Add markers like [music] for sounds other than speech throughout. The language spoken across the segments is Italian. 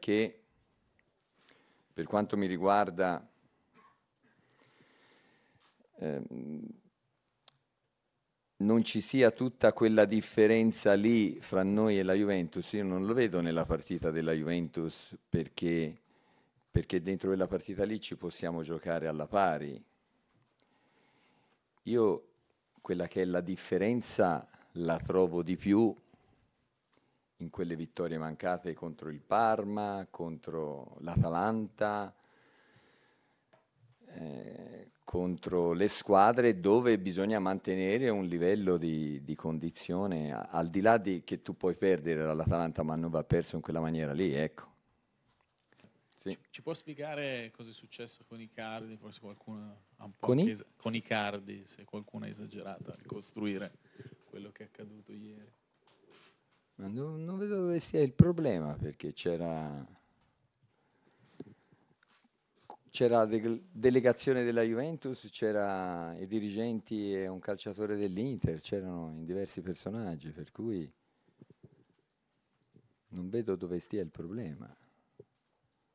che per quanto mi riguarda ehm, non ci sia tutta quella differenza lì fra noi e la Juventus, io non lo vedo nella partita della Juventus perché, perché dentro quella partita lì ci possiamo giocare alla pari. Io quella che è la differenza la trovo di più in quelle vittorie mancate contro il Parma, contro l'Atalanta, eh, contro le squadre dove bisogna mantenere un livello di, di condizione, al di là di che tu puoi perdere l'Atalanta, ma non va perso in quella maniera lì, ecco. Sì. Ci, ci, può spiegare cosa è successo con i cardi? Forse qualcuno ha un po' con, es- con i cardi, se qualcuno ha esagerato a ricostruire quello che è accaduto ieri. Ma non, non vedo dove sia il problema, perché c'era, c'era la de- delegazione della Juventus, c'era i dirigenti e un calciatore dell'Inter, c'erano diversi personaggi, per cui non vedo dove stia il problema. Non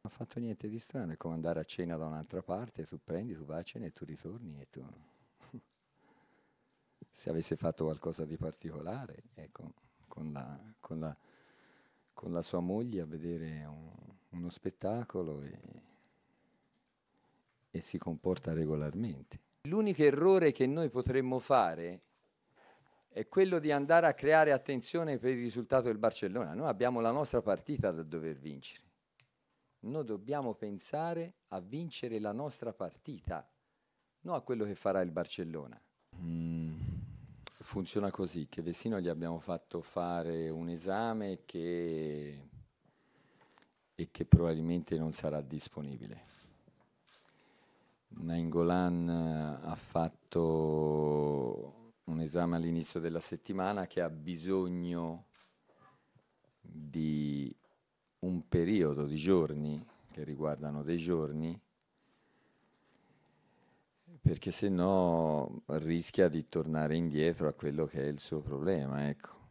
ha fatto niente di strano, è come andare a cena da un'altra parte, tu prendi, tu vai a cena e tu ritorni e tu... [laughs] Se avesse fatto qualcosa di particolare, ecco con la, con la, con la sua moglie a vedere un, uno spettacolo e, e si comporta regolarmente. L'unico errore che noi potremmo fare è quello di andare a creare attenzione per il risultato del Barcellona. Noi abbiamo la nostra partita da dover vincere. Noi dobbiamo pensare a vincere la nostra partita, non a quello che farà il Barcellona funziona così, che Vesino gli abbiamo fatto fare un esame che, e che probabilmente non sarà disponibile. Nainggolan ha fatto un esame all'inizio della settimana che ha bisogno di un periodo di giorni, che riguardano dei giorni, perché se no rischia di tornare indietro a quello che è il suo problema, ecco.